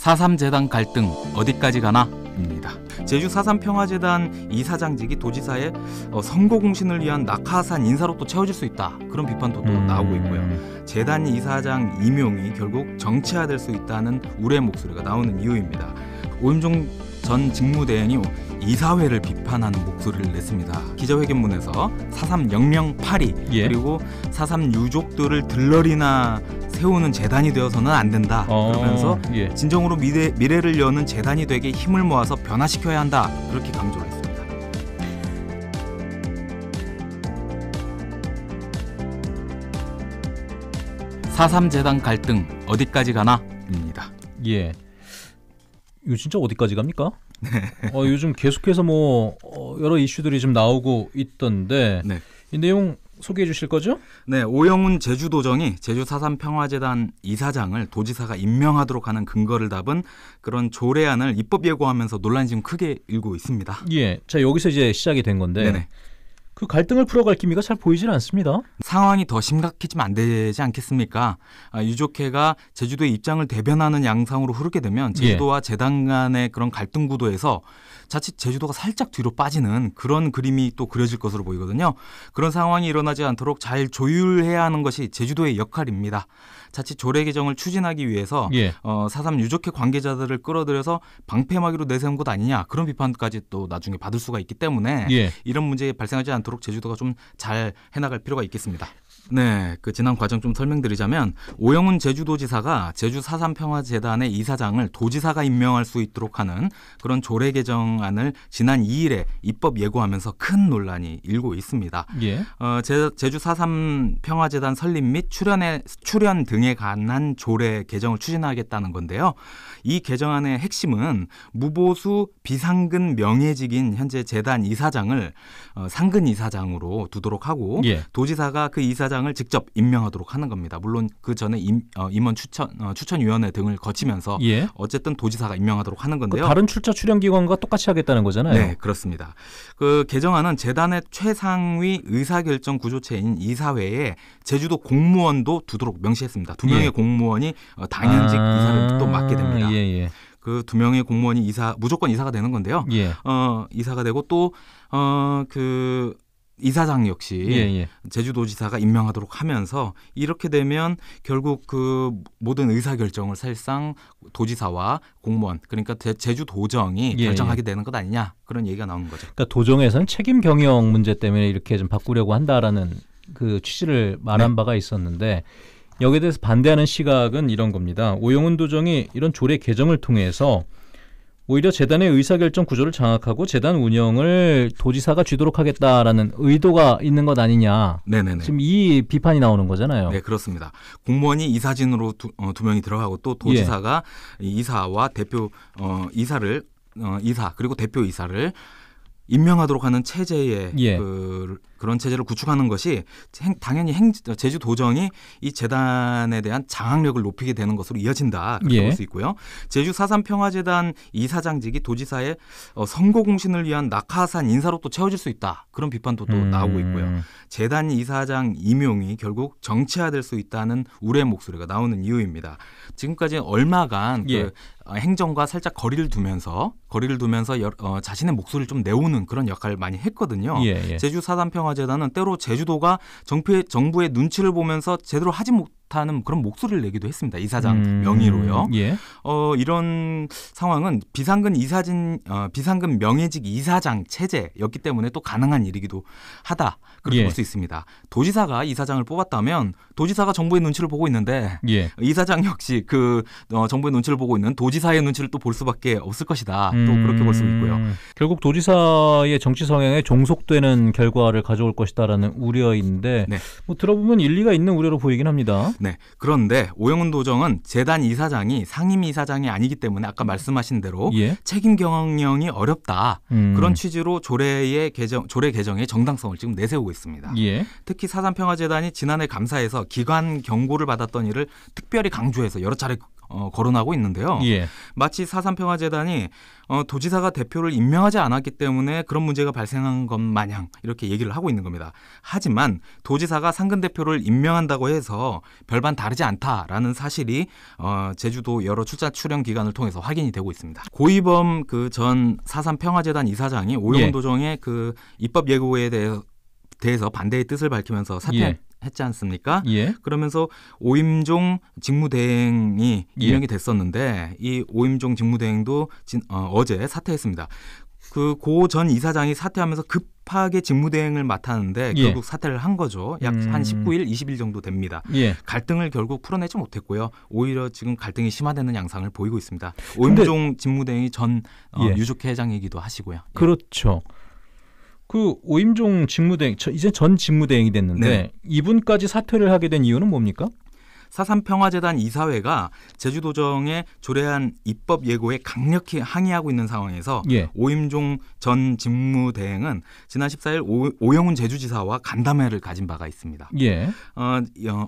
4.3 재단 갈등 어디까지 가나? 입니다. 제주 4.3 평화재단 이사장직이 도지사의 어, 선거 공신을 위한 낙하산 인사로 또 채워질 수 있다. 그런 비판도 음... 나오고 있고요. 재단 이사장 임용이 결국 정치화될 수 있다는 우려의 목소리가 나오는 이유입니다. 오임종 전 직무대행이 이사회를 비판하는 목소리를 냈습니다. 기자회견문에서 4.3 영령 파리 예. 그리고 4.3 유족들을 들러리나 세우는 재단이 되어서는 안 된다. 어, 그러면서 예. 진정으로 미래, 미래를 여는 재단이 되게 힘을 모아서 변화시켜야 한다. 그렇게 강조를 했습니다. 사삼 재단 갈등 어디까지 가나입니다. 예. 이 진짜 어디까지 갑니까? 네. 어, 요즘 계속해서 뭐 어, 여러 이슈들이 좀 나오고 있던데 네. 이 내용 소개해 주실 거죠? 네, 오영훈 제주도정이 제주 사삼 평화재단 이사장을 도지사가 임명하도록 하는 근거를 답은 그런 조례안을 입법 예고하면서 논란이 지금 크게 일고 있습니다. 예, 자 여기서 이제 시작이 된 건데 네네. 그 갈등을 풀어갈 기미가 잘 보이질 않습니다. 상황이 더 심각해지면 안 되지 않겠습니까? 아, 유족회가 제주도의 입장을 대변하는 양상으로 흐르게 되면 제주도와 예. 재단 간의 그런 갈등 구도에서 자칫 제주도가 살짝 뒤로 빠지는 그런 그림이 또 그려질 것으로 보이거든요. 그런 상황이 일어나지 않도록 잘 조율해야 하는 것이 제주도의 역할입니다. 자칫 조례 개정을 추진하기 위해서 예. 어, 4.3 유족회 관계자들을 끌어들여서 방패막이로 내세운 것 아니냐 그런 비판까지 또 나중에 받을 수가 있기 때문에 예. 이런 문제 발생하지 않도록 않도록 제주도가 좀 잘 해나갈 필요가 있겠습니다. 네, 그 지난 과정 좀 설명드리자면 오영훈 제주도지사가 제주 4.3 평화재단의 이사장을 도지사가 임명할 수 있도록 하는 그런 조례 개정안을 지난 2일에 입법 예고하면서 큰 논란이 일고 있습니다. 예. 어, 제, 제주 4.3 평화재단 설립 및 출연에 출연 등에 관한 조례 개정을 추진하겠다는 건데요. 이 개정안의 핵심은 무보수 비상근 명예직인 현재 재단 이사장을 어, 상근 이사장으로 두도록 하고 예. 도지사가 그 이사장 위장을 직접 임명하도록 하는 겁니다. 물론 그 전에 임, 어, 원 추천 어, 추천위원회 등을 거치면서 예. 어쨌든 도지사가 임명하도록 하는 건데요. 그 다른 출처 출연 기관과 똑같이 하겠다는 거잖아요. 네, 그렇습니다. 그 개정안은 재단의 최상위 의사결정 구조체인 이사회에 제주도 공무원도 두도록 명시했습니다. 두 명의 예. 공무원이 어, 당연직 아... 이사를 또 맡게 됩니다. 예예. 그 두 명의 공무원이 이사 무조건 이사가 되는 건데요. 예. 어 이사가 되고 또어그 이사장 역시 예, 예. 제주도지사가 임명하도록 하면서 이렇게 되면 결국 그 모든 의사 결정을 사실상 도지사와 공무원 그러니까 제주 도정이 예, 결정하게 예. 되는 것 아니냐 그런 얘기가 나오는 거죠. 그러니까 도정에서는 책임 경영 문제 때문에 이렇게 좀 바꾸려고 한다라는 그 취지를 말한 네. 바가 있었는데 여기에 대해서 반대하는 시각은 이런 겁니다. 오영훈 도정이 이런 조례 개정을 통해서 오히려 재단의 의사결정 구조를 장악하고 재단 운영을 도지사가 쥐도록 하겠다라는 의도가 있는 것 아니냐. 네네네. 지금 이 비판이 나오는 거잖아요. 네 그렇습니다. 공무원이 이사진으로 두, 어, 두 명이 들어가고 또 도지사가 예. 이사와 대표 어, 이사를 어, 이사 그리고 대표 이사를 임명하도록 하는 체제의 예. 그 그런 체제를 구축하는 것이 행, 당연히 행, 제주 도정이 이 재단에 대한 장악력을 높이게 되는 것으로 이어진다 그렇게 예. 볼수 있고요. 제주 사산 평화재단 이사장직이 도지사의 어, 선거 공신을 위한 낙하산 인사로 또 채워질 수 있다 그런 비판도 또 음. 나오고 있고요. 재단 이사장 임용이 결국 정치화될 수 있다는 우려의 목소리가 나오는 이유입니다. 지금까지 얼마간 그 예. 그 행정과 살짝 거리를 두면서 거리를 두면서 여, 어, 자신의 목소리를 좀 내오는 그런 역할을 많이 했거든요. 예, 예. 제주 사단 평화 평화재단은 때로 제주도가 정부의, 정부의 눈치를 보면서 제대로 하지 못, 않다는 그런 목소리를 내기도 했습니다. 이사장 음. 명의로요. 예. 어, 이런 상황은 비상근 이사진 어, 비상근 명예직 이사장 체제였기 때문에 또 가능한 일이기도 하다 그렇게 예. 볼수 있습니다. 도지사가 이사장을 뽑았다면 도지사가 정부의 눈치를 보고 있는데 예. 이사장 역시 그 어, 정부의 눈치를 보고 있는 도지사의 눈치를 또 볼 수밖에 없을 것이다. 음. 또 그렇게 볼수 음, 있고요. 결국 도지사의 정치 성향에 종속되는 결과를 가져올 것이다라는 우려인데 네. 뭐 들어보면 일리가 있는 우려로 보이긴 합니다. 네. 그런데 오영훈 도정은 재단 이사장이 상임 이사장이 아니기 때문에 아까 말씀하신 대로 예? 책임 경영이 어렵다. 음. 그런 취지로 조례의 개정 조례 개정의 정당성을 지금 내세우고 있습니다. 예? 특히 사단평화재단이 지난해 감사에서 기관 경고를 받았던 일을 특별히 강조해서 여러 차례 어, 거론하고 있는데요. 예. 마치 사산평화재단이 어, 도지사가 대표를 임명하지 않았기 때문에 그런 문제가 발생한 것 마냥 이렇게 얘기를 하고 있는 겁니다. 하지만 도지사가 상근 대표를 임명한다고 해서 별반 다르지 않다라는 사실이 어, 제주도 여러 출자 출연 기관을 통해서 확인이 되고 있습니다. 고이범 그 전 사산평화재단 이사장이 오영 예. 도정의 그 입법 예고에 대해 대해서 반대의 뜻을 밝히면서 사퇴 예. 했지 않습니까? 예. 그러면서 오임종 직무대행이 예. 임명이 됐었는데 이 오임종 직무대행도 진, 어, 어제 사퇴했습니다. 그 고 전 이사장이 사퇴하면서 급하게 직무대행을 맡았는데 예. 결국 사퇴를 한 거죠. 약한 음. 한 19일, 20일 정도 됩니다. 예. 갈등을 결국 풀어내지 못했고요. 오히려 지금 갈등이 심화되는 양상을 보이고 있습니다. 오임종 직무대행이 전 어, 예. 유족회장이기도 하시고요. 예. 그렇죠. 그 오임종 직무대행 저, 이제 전 직무대행이 됐는데 네. 이분까지 사퇴를 하게 된 이유는 뭡니까? 사산평화재단 이사회가 제주도정의 조례안 입법 예고에 강력히 항의하고 있는 상황에서 예. 오임종 전 직무대행은 지난 14일 오, 오영훈 제주지사와 간담회를 가진 바가 있습니다. 예. 어,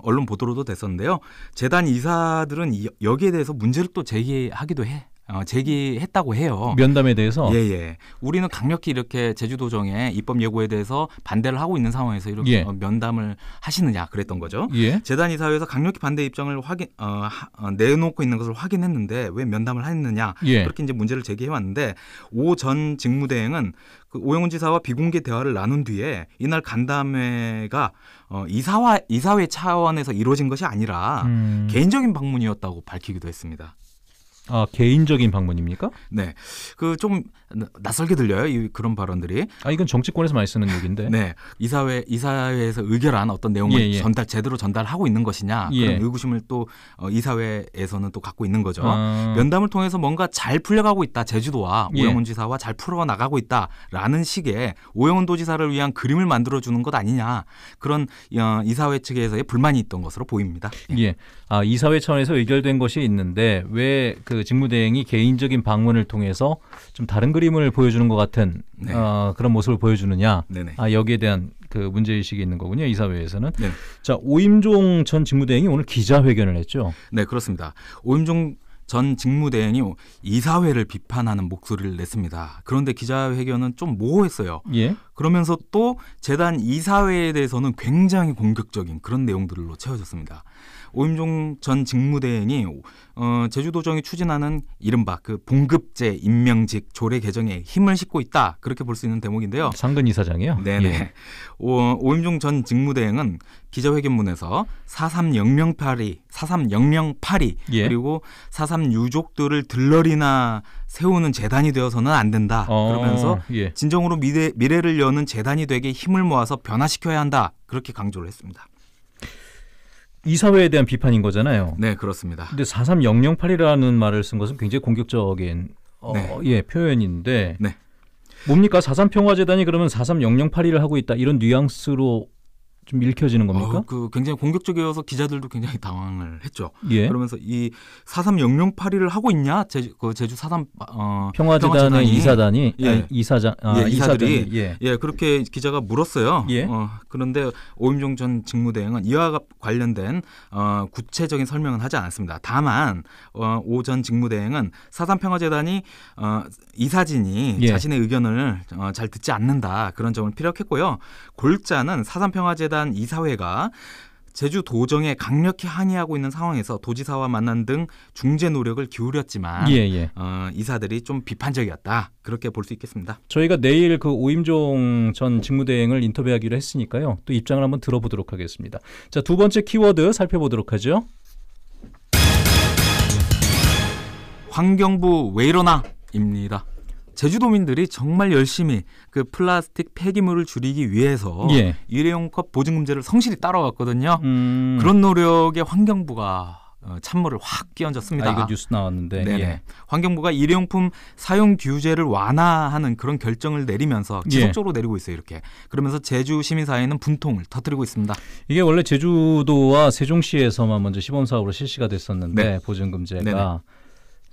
언론 보도로도 됐었는데요. 재단 이사들은 이, 여기에 대해서 문제를 또 제기하기도 해. 어, 제기했다고 해요. 면담에 대해서 예, 예. 우리는 강력히 이렇게 제주도정의 입법 예고에 대해서 반대를 하고 있는 상황에서 이렇게 예. 어, 면담을 하시느냐 그랬던 거죠. 예. 재단 이사회에서 강력히 반대 입장을 확인 어, 하, 어, 내놓고 있는 것을 확인했는데 왜 면담을 했느냐 예. 그렇게 이제 문제를 제기해 왔는데 오 전 직무대행은 그 오영훈 지사와 비공개 대화를 나눈 뒤에 이날 간담회가 어, 이사와 이사회 차원에서 이루어진 것이 아니라 음. 개인적인 방문이었다고 밝히기도 했습니다. 아 개인적인 방문입니까? 네, 그 좀 낯설게 들려요. 이 그런 발언들이. 아 이건 정치권에서 많이 쓰는 얘기인데. 네, 이사회 이사회에서 의결한 어떤 내용을 예, 예. 전달 제대로 전달하고 있는 것이냐 예. 그런 의구심을 또 어, 이사회에서는 또 갖고 있는 거죠. 아. 면담을 통해서 뭔가 잘 풀려가고 있다 제주도와 예. 오영훈 지사와 잘 풀어 나가고 있다라는 식의 오영훈 도지사를 위한 그림을 만들어 주는 것 아니냐 그런 어, 이사회 측에서의 불만이 있던 것으로 보입니다. 예, 예. 아 이사회 차원에서 의결된 것이 있는데 왜그 그 직무대행이 개인적인 방문을 통해서 좀 다른 그림을 보여주는 것 같은 네. 어, 그런 모습을 보여주느냐 네네. 아, 여기에 대한 그 문제 의식이 있는 거군요 이사회에서는 네. 자 오임종 전 직무대행이 오늘 기자회견을 했죠. 네 그렇습니다. 오임종 전 직무대행이 이사회를 비판하는 목소리를 냈습니다. 그런데 기자회견은 좀 모호했어요. 예? 그러면서 또 재단 이사회에 대해서는 굉장히 공격적인 그런 내용들로 채워졌습니다. 오임종 전 직무대행이 어, 제주도정이 추진하는 이른바 그 봉급제 임명직 조례 개정에 힘을 싣고 있다 그렇게 볼 수 있는 대목인데요. 상근 이사장이요? 네네. 예. 오, 오임종 전 직무대행은 기자회견문에서 4.3 영명파리, 4.3 영명파리 예. 그리고 4.3 유족들을 들러리나 세우는 재단이 되어서는 안 된다. 어, 그러면서 예. 진정으로 미래, 미래를 여는 재단이 되게 힘을 모아서 변화시켜야 한다. 그렇게 강조를 했습니다. 이사회에 대한 비판인 거잖아요. 네, 그렇습니다. 근데 43008이라는 말을 쓴 것은 굉장히 공격적인 어, 네. 예, 표현인데 네. 뭡니까? 4.3평화재단이 그러면 43008을 하고 있다. 이런 뉘앙스로 좀 읽혀지는 어, 겁니까? 어, 그 굉장히 공격적이어서 기자들도 굉장히 당황을 했죠. 예. 그러면서 이사삼영영팔리를 하고 있냐? 제주, 그 제주 사삼 어, 평화재단의 이사단이 예. 아니, 이사장 아, 예, 이사들이 예. 예. 그렇게 기자가 물었어요. 예. 어, 그런데 오임종 전 직무대행은 이와 관련된 어, 구체적인 설명은 하지 않았습니다. 다만 어, 오전 직무대행은 사삼 평화재단이 어, 이사진이 예. 자신의 의견을 어, 잘 듣지 않는다 그런 점을 피력했고요. 골자는 사삼 평화재단 재단 이사회가 제주 도정에 강력히 항의하고 있는 상황에서 도지사와 만난 등 중재 노력을 기울였지만 예, 예. 어, 이사들이 좀 비판적이었다 그렇게 볼 수 있겠습니다. 저희가 내일 그 오임종 전 직무대행을 인터뷰하기로 했으니까요. 또 입장을 한번 들어보도록 하겠습니다. 자 두 번째 키워드 살펴보도록 하죠. 환경부 왜 이러나? 입니다. 제주도민들이 정말 열심히 그 플라스틱 폐기물을 줄이기 위해서 예. 일회용 컵 보증금제를 성실히 따라왔거든요. 음. 그런 노력에 환경부가 어, 찬물을 확 끼얹었습니다. 아, 이거 뉴스 나왔는데. 예. 환경부가 일회용품 사용 규제를 완화하는 그런 결정을 내리면서 예. 지속적으로 예. 내리고 있어요. 이렇게. 그러면서 제주 시민사회는 분통을 터뜨리고 있습니다. 이게 원래 제주도와 세종시에서만 먼저 시범 사업으로 실시가 됐었는데 네. 보증금제가. 네네.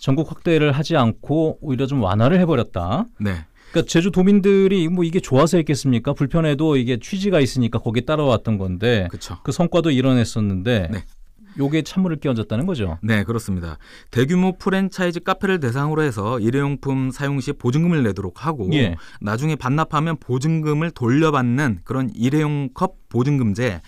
전국 확대를 하지 않고 오히려 좀 완화를 해버렸다. 네. 그러니까 제주 도민들이 뭐 이게 좋아서 했겠습니까? 불편해도 이게 취지가 있으니까 거기에 따라왔던 건데 그쵸. 그 성과도 이뤄냈었는데 네. 요게 찬물을 끼얹었다는 거죠. 네, 그렇습니다. 대규모 프랜차이즈 카페를 대상으로 해서 일회용품 사용 시 보증금을 내도록 하고 예. 나중에 반납하면 보증금을 돌려받는 그런 일회용 컵 보증금제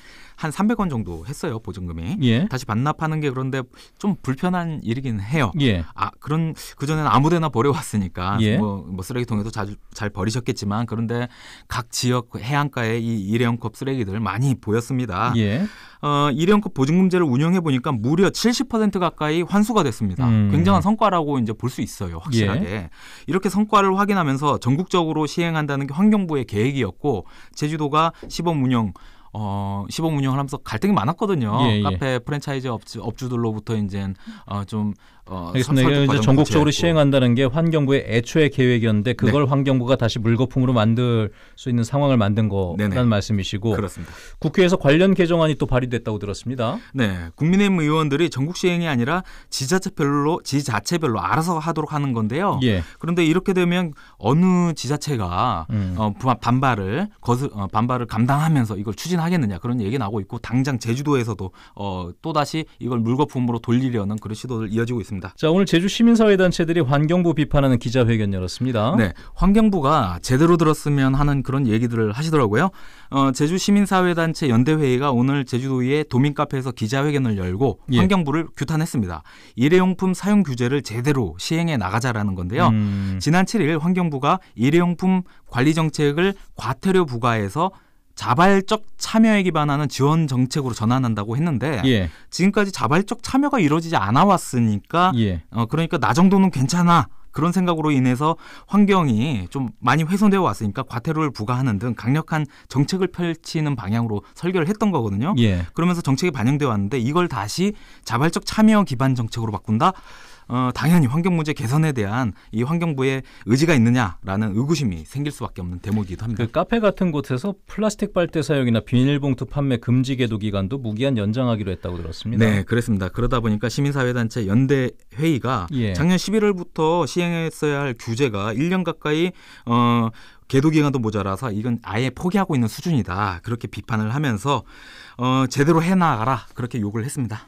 한 300원 정도 했어요 보증금이. 예. 다시 반납하는 게 그런데 좀 불편한 일이긴 해요. 예. 아 그런 그 전에는 아무데나 버려왔으니까 예. 뭐, 뭐 쓰레기통에도 자주 잘 버리셨겠지만 그런데 각 지역 해안가에 이 일회용컵 쓰레기들 많이 보였습니다. 예. 어, 일회용컵 보증금제를 운영해 보니까 무려 70% 가까이 환수가 됐습니다. 음. 굉장한 성과라고 이제 볼 수 있어요 확실하게. 예. 이렇게 성과를 확인하면서 전국적으로 시행한다는 게 환경부의 계획이었고 제주도가 시범 운영 어, 시범 운영을 하면서 갈등이 많았거든요. 예, 예. 카페 프랜차이즈 업주, 업주들로부터 이제 어, 좀 어, 알겠습니다. 이게 이제 전국적으로 시행한다는 게 환경부의 애초의 계획이었는데 네. 그걸 네. 환경부가 다시 물거품으로 만들 수 있는 상황을 만든 거라는 말씀이시고 그렇습니다. 국회에서 관련 개정안이 또 발의됐다고 들었습니다. 네, 국민의힘 의원들이 전국 시행이 아니라 지자체별로 지자체별로 알아서 하도록 하는 건데요. 예. 그런데 이렇게 되면 어느 지자체가 음. 어, 반발을 거슬 어, 반발을 감당하면서 이걸 추진하겠느냐 그런 얘기 나오고 있고 당장 제주도에서도 어, 또 다시 이걸 물거품으로 돌리려는 그런 시도를 이어지고 있습니다. 있습니다. 자, 오늘 제주 시민사회단체들이 환경부 비판하는 기자회견 열었습니다. 네, 환경부가 제대로 들었으면 하는 그런 얘기들을 하시더라고요. 어, 제주 시민사회단체 연대회의가 오늘 제주도의 도민카페에서 기자회견을 열고 예. 환경부를 규탄했습니다. 일회용품 사용 규제를 제대로 시행해 나가자라는 건데요. 음. 지난 7일 환경부가 일회용품 관리 정책을 과태료 부과해서 자발적 참여에 기반하는 지원 정책으로 전환한다고 했는데 예. 지금까지 자발적 참여가 이루어지지 않아 왔으니까 예. 어, 그러니까 나 정도는 괜찮아 그런 생각으로 인해서 환경이 좀 많이 훼손되어 왔으니까 과태료를 부과하는 등 강력한 정책을 펼치는 방향으로 설계를 했던 거거든요. 예. 그러면서 정책이 반영되어 왔는데 이걸 다시 자발적 참여 기반 정책으로 바꾼다. 어, 당연히 환경 문제 개선에 대한 이 환경부의 의지가 있느냐라는 의구심이 생길 수밖에 없는 대목이기도 합니다. 그 카페 같은 곳에서 플라스틱 빨대 사용이나 비닐봉투 판매 금지 계도 기간도 무기한 연장하기로 했다고 들었습니다. 네, 그렇습니다. 그러다 보니까 시민사회단체 연대 회의가 예. 작년 11월부터 시행했어야 할 규제가 1년 가까이 어, 계도 기간도 모자라서 이건 아예 포기하고 있는 수준이다. 그렇게 비판을 하면서 어, 제대로 해나가라 그렇게 요구를 했습니다.